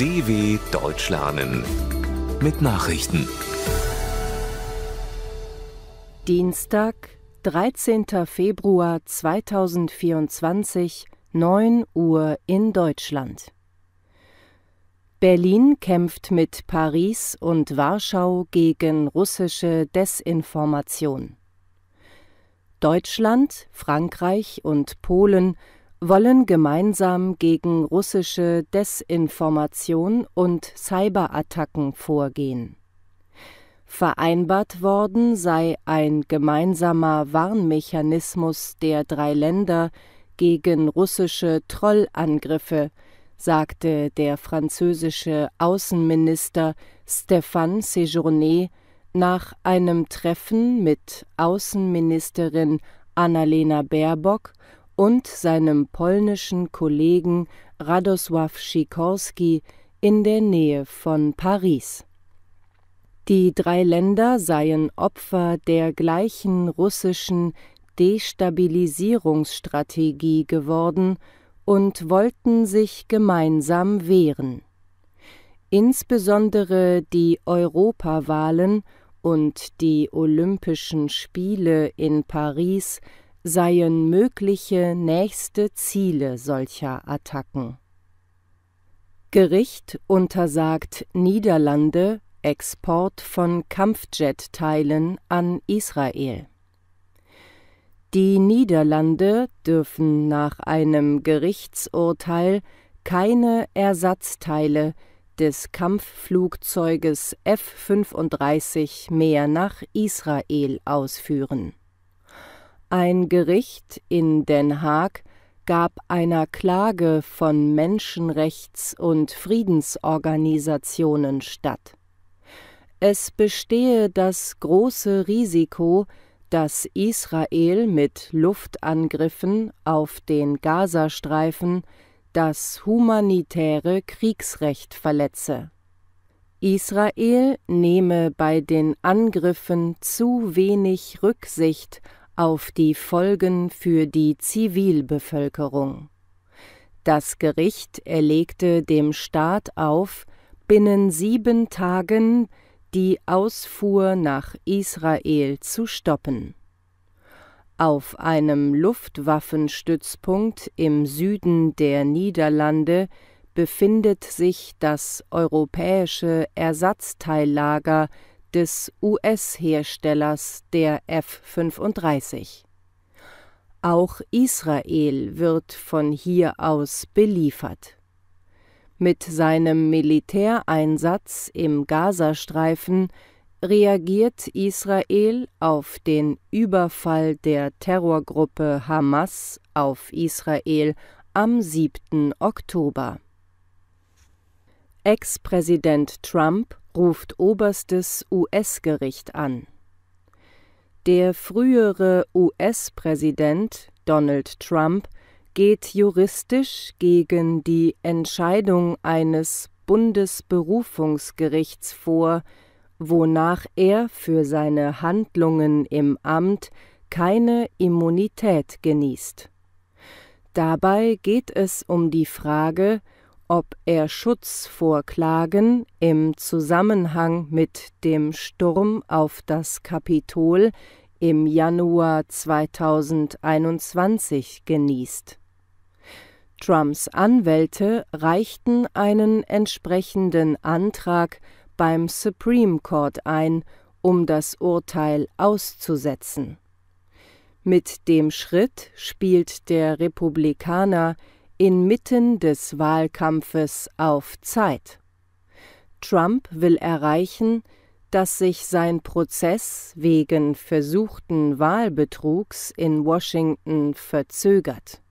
DW Deutsch lernen mit Nachrichten. Dienstag, 13. Februar 2024, 9 Uhr in Deutschland. Berlin kämpft mit Paris und Warschau gegen russische Desinformation. Deutschland, Frankreich und Polen wollen gemeinsam gegen russische Desinformation und Cyberattacken vorgehen. Vereinbart worden sei ein gemeinsamer Warnmechanismus der drei Länder gegen russische Trollangriffe, sagte der französische Außenminister Stéphane Séjourné nach einem Treffen mit Außenministerin Annalena Baerbock und seinem polnischen Kollegen Radosław Sikorski in der Nähe von Paris. Die drei Länder seien Opfer der gleichen russischen Destabilisierungsstrategie geworden und wollten sich gemeinsam wehren. Insbesondere die Europawahlen und die Olympischen Spiele in Paris seien mögliche nächste Ziele solcher Attacken. Gericht untersagt Niederlande Export von Kampfjet-Teilen an Israel. Die Niederlande dürfen nach einem Gerichtsurteil keine Ersatzteile des Kampfflugzeuges F-35 mehr nach Israel ausführen ein Gericht in Den Haag gab einer Klage von Menschenrechts- und Friedensorganisationen statt. Es bestehe das große Risiko, dass Israel mit Luftangriffen auf den Gazastreifen das humanitäre Kriegsrecht verletze. Israel nehme bei den Angriffen zu wenig Rücksicht auf die Folgen für die Zivilbevölkerung. Das Gericht erlegte dem Staat auf, binnen sieben Tagen die Ausfuhr nach Israel zu stoppen. Auf einem Luftwaffenstützpunkt im Süden der Niederlande befindet sich das europäische Ersatzteillager des US-Herstellers der F-35. Auch Israel wird von hier aus beliefert. Mit seinem Militäreinsatz im Gazastreifen reagiert Israel auf den Überfall der Terrorgruppe Hamas auf Israel am 7. Oktober Ex-Präsident Trump ruft oberstes US-Gericht an. Der frühere US-Präsident Donald Trump geht juristisch gegen die Entscheidung eines Bundesberufungsgerichts vor, wonach er für seine Handlungen im Amt keine Immunität genießt. Dabei geht es um die Frage, ob er Schutz vor Klagen im Zusammenhang mit dem Sturm auf das Kapitol im Januar 2021 genießt. Trumps Anwälte reichten einen entsprechenden Antrag beim Supreme Court ein, um das Urteil auszusetzen. Mit dem Schritt spielt der Republikaner inmitten des Wahlkampfes auf Zeit. Trump will erreichen, dass sich sein Prozess wegen versuchten Wahlbetrugs in Washington verzögert.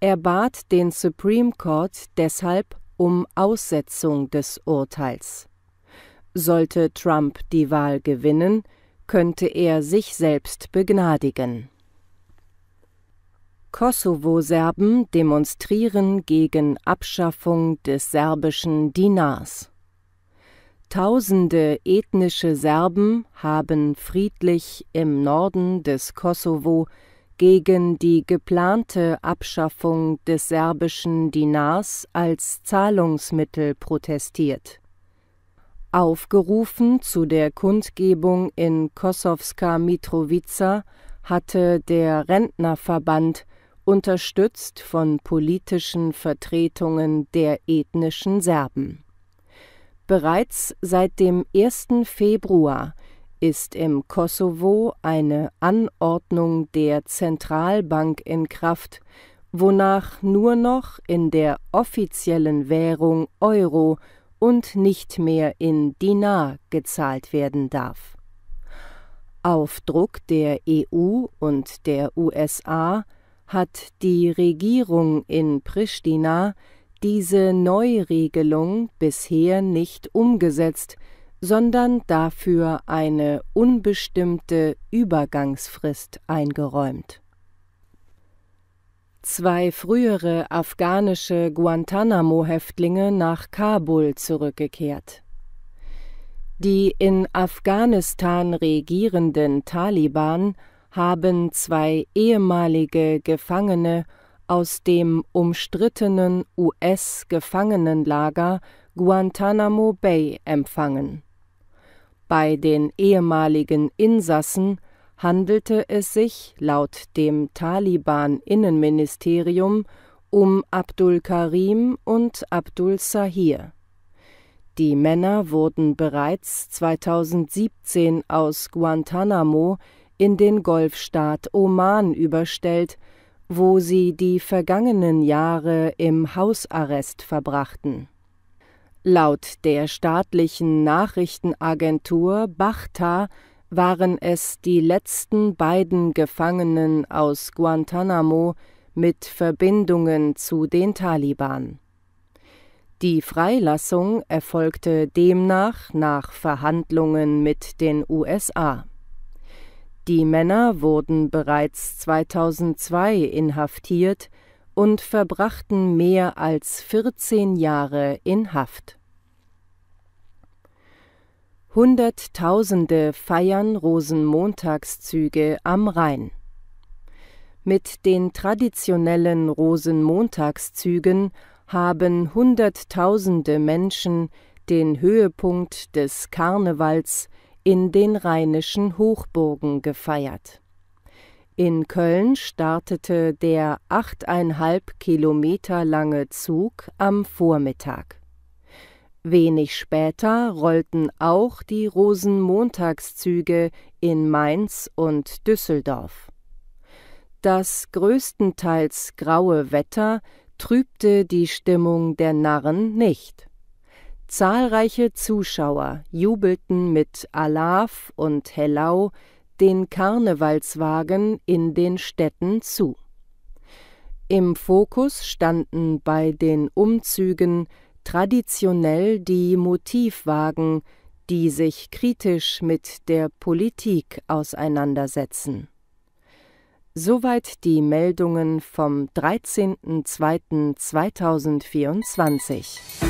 Er bat den Supreme Court deshalb um Aussetzung des Urteils. Sollte Trump die Wahl gewinnen, könnte er sich selbst begnadigen. Kosovo-Serben demonstrieren gegen Abschaffung des serbischen Dinars. Tausende ethnische Serben haben friedlich im Norden des Kosovo gegen die geplante Abschaffung des serbischen Dinars als Zahlungsmittel protestiert. Aufgerufen zu der Kundgebung in Kosowska Mitrovica hatte der Rentnerverband unterstützt von politischen Vertretungen der ethnischen Serben. Bereits seit dem 1. Februar ist im Kosovo eine Anordnung der Zentralbank in Kraft, wonach nur noch in der offiziellen Währung Euro und nicht mehr in Dinar gezahlt werden darf. Auf Druck der EU und der USA hat die Regierung in Pristina diese Neuregelung bisher nicht umgesetzt, sondern dafür eine unbestimmte Übergangsfrist eingeräumt. Zwei frühere afghanische Guantanamo-Häftlinge nach Kabul zurückgekehrt. Die in Afghanistan regierenden Taliban haben zwei ehemalige Gefangene aus dem umstrittenen US-Gefangenenlager Guantanamo Bay empfangen. Bei den ehemaligen Insassen handelte es sich laut dem Taliban-Innenministerium um Abdul Karim und Abdul Sahir. Die Männer wurden bereits 2017 aus Guantanamo in den Golfstaat Oman überstellt, wo sie die vergangenen Jahre im Hausarrest verbrachten. Laut der staatlichen Nachrichtenagentur Bachta waren es die letzten beiden Gefangenen aus Guantanamo mit Verbindungen zu den Taliban. Die Freilassung erfolgte demnach nach Verhandlungen mit den USA die Männer wurden bereits 2002 inhaftiert und verbrachten mehr als 14 Jahre in Haft. Hunderttausende feiern Rosenmontagszüge am Rhein. Mit den traditionellen Rosenmontagszügen haben Hunderttausende Menschen den Höhepunkt des Karnevals in den rheinischen Hochburgen gefeiert. In Köln startete der achteinhalb Kilometer lange Zug am Vormittag. Wenig später rollten auch die Rosenmontagszüge in Mainz und Düsseldorf. Das größtenteils graue Wetter trübte die Stimmung der Narren nicht. Zahlreiche Zuschauer jubelten mit Alaf und Hellau den Karnevalswagen in den Städten zu. Im Fokus standen bei den Umzügen traditionell die Motivwagen, die sich kritisch mit der Politik auseinandersetzen. Soweit die Meldungen vom 13.02.2024